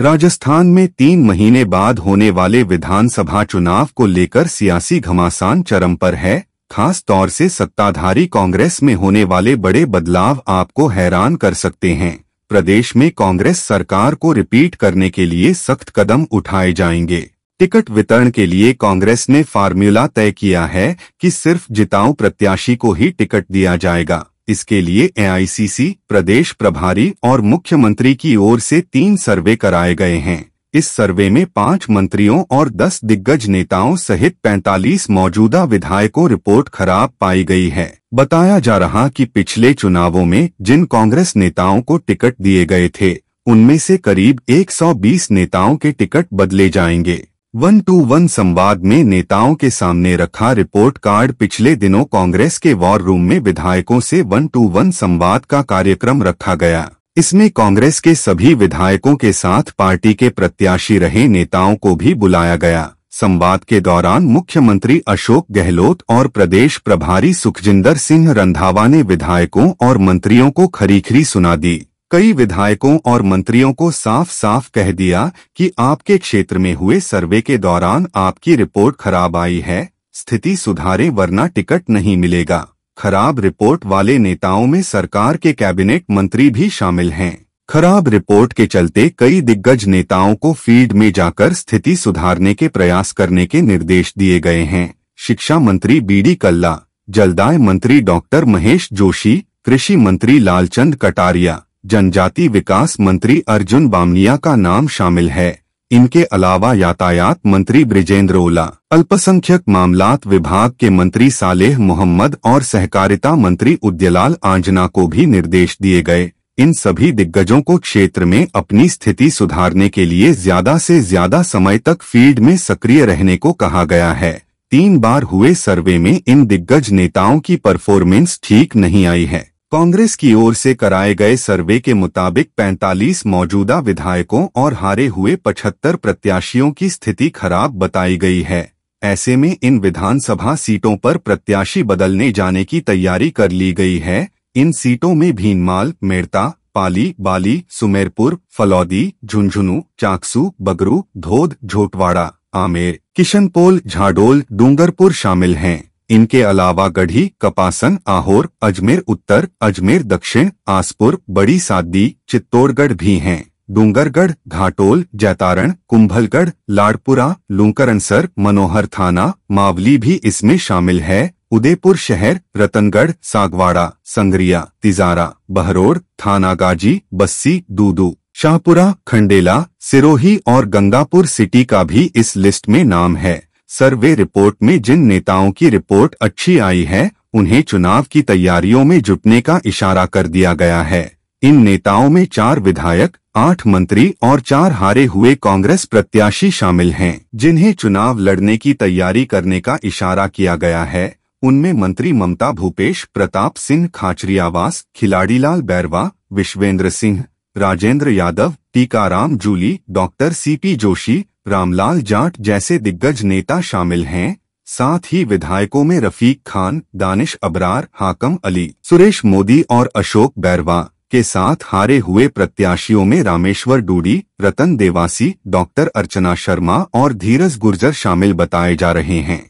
राजस्थान में तीन महीने बाद होने वाले विधानसभा चुनाव को लेकर सियासी घमासान चरम पर है खास तौर से सत्ताधारी कांग्रेस में होने वाले बड़े बदलाव आपको हैरान कर सकते हैं प्रदेश में कांग्रेस सरकार को रिपीट करने के लिए सख्त कदम उठाए जाएंगे टिकट वितरण के लिए कांग्रेस ने फार्मूला तय किया है कि सिर्फ जिताऊ प्रत्याशी को ही टिकट दिया जाएगा इसके लिए एआईसीसी प्रदेश प्रभारी और मुख्यमंत्री की ओर से तीन सर्वे कराए गए हैं इस सर्वे में पांच मंत्रियों और दस दिग्गज नेताओं सहित 45 मौजूदा विधायकों रिपोर्ट खराब पाई गई है बताया जा रहा कि पिछले चुनावों में जिन कांग्रेस नेताओं को टिकट दिए गए थे उनमें से करीब 120 नेताओं के टिकट बदले जाएंगे वन टू वन संवाद में नेताओं के सामने रखा रिपोर्ट कार्ड पिछले दिनों कांग्रेस के वॉर रूम में विधायकों से वन टू वन संवाद का कार्यक्रम रखा गया इसमें कांग्रेस के सभी विधायकों के साथ पार्टी के प्रत्याशी रहे नेताओं को भी बुलाया गया संवाद के दौरान मुख्यमंत्री अशोक गहलोत और प्रदेश प्रभारी सुखजिंदर सिंह रंधावा ने विधायकों और मंत्रियों को खरीखरी सुना दी कई विधायकों और मंत्रियों को साफ साफ कह दिया कि आपके क्षेत्र में हुए सर्वे के दौरान आपकी रिपोर्ट खराब आई है स्थिति सुधारे वरना टिकट नहीं मिलेगा खराब रिपोर्ट वाले नेताओं में सरकार के कैबिनेट मंत्री भी शामिल हैं खराब रिपोर्ट के चलते कई दिग्गज नेताओं को फील्ड में जाकर स्थिति सुधारने के प्रयास करने के निर्देश दिए गए हैं शिक्षा मंत्री बीडी कल्ला जलदाय मंत्री डॉक्टर महेश जोशी कृषि मंत्री लालचंद कटारिया जनजाति विकास मंत्री अर्जुन बामनिया का नाम शामिल है इनके अलावा यातायात मंत्री ब्रिजेंद्र ओला अल्पसंख्यक मामलात विभाग के मंत्री सालेह मोहम्मद और सहकारिता मंत्री उद्यलाल आंजना को भी निर्देश दिए गए इन सभी दिग्गजों को क्षेत्र में अपनी स्थिति सुधारने के लिए ज्यादा से ज्यादा समय तक फील्ड में सक्रिय रहने को कहा गया है तीन बार हुए सर्वे में इन दिग्गज नेताओं की परफॉर्मेंस ठीक नहीं आई है कांग्रेस की ओर से कराए गए सर्वे के मुताबिक 45 मौजूदा विधायकों और हारे हुए 75 प्रत्याशियों की स्थिति खराब बताई गई है ऐसे में इन विधानसभा सीटों पर प्रत्याशी बदलने जाने की तैयारी कर ली गई है इन सीटों में भीनमाल मेड़ता पाली बाली सुमेरपुर फलौदी झुंझुनू चाकसू बगरू धोध झोटवाड़ा आमेर किशनपोल झाडोल डूंगरपुर शामिल हैं इनके अलावा गढ़ी कपासन आहोर अजमेर उत्तर अजमेर दक्षिण आसपुर बड़ी सादी चित्तौड़गढ़ भी हैं डूंगरगढ़ घाटोल जैतारण कुंभलगढ़ लाड़पुरा लुंकरनसर मनोहर थाना मावली भी इसमें शामिल है उदयपुर शहर रतनगढ़ सागवाड़ा संगरिया तिजारा बहरोड़ थाना गाजी बस्सी दूदू शाहपुरा खंडेला सिरोही और गंगापुर सिटी का भी इस लिस्ट में नाम है सर्वे रिपोर्ट में जिन नेताओं की रिपोर्ट अच्छी आई है उन्हें चुनाव की तैयारियों में जुटने का इशारा कर दिया गया है इन नेताओं में चार विधायक आठ मंत्री और चार हारे हुए कांग्रेस प्रत्याशी शामिल हैं जिन्हें चुनाव लड़ने की तैयारी करने का इशारा किया गया है उनमें मंत्री ममता भूपेश प्रताप सिंह खाचरियावास खिलाड़ीलाल बैरवा विश्वेंद्र सिंह राजेंद्र यादव टीकाराम जूली डॉक्टर सीपी जोशी रामलाल जाट जैसे दिग्गज नेता शामिल हैं साथ ही विधायकों में रफीक खान दानिश अबरार हाकम अली सुरेश मोदी और अशोक बैरवा के साथ हारे हुए प्रत्याशियों में रामेश्वर डूडी रतन देवासी डॉक्टर अर्चना शर्मा और धीरज गुर्जर शामिल बताए जा रहे हैं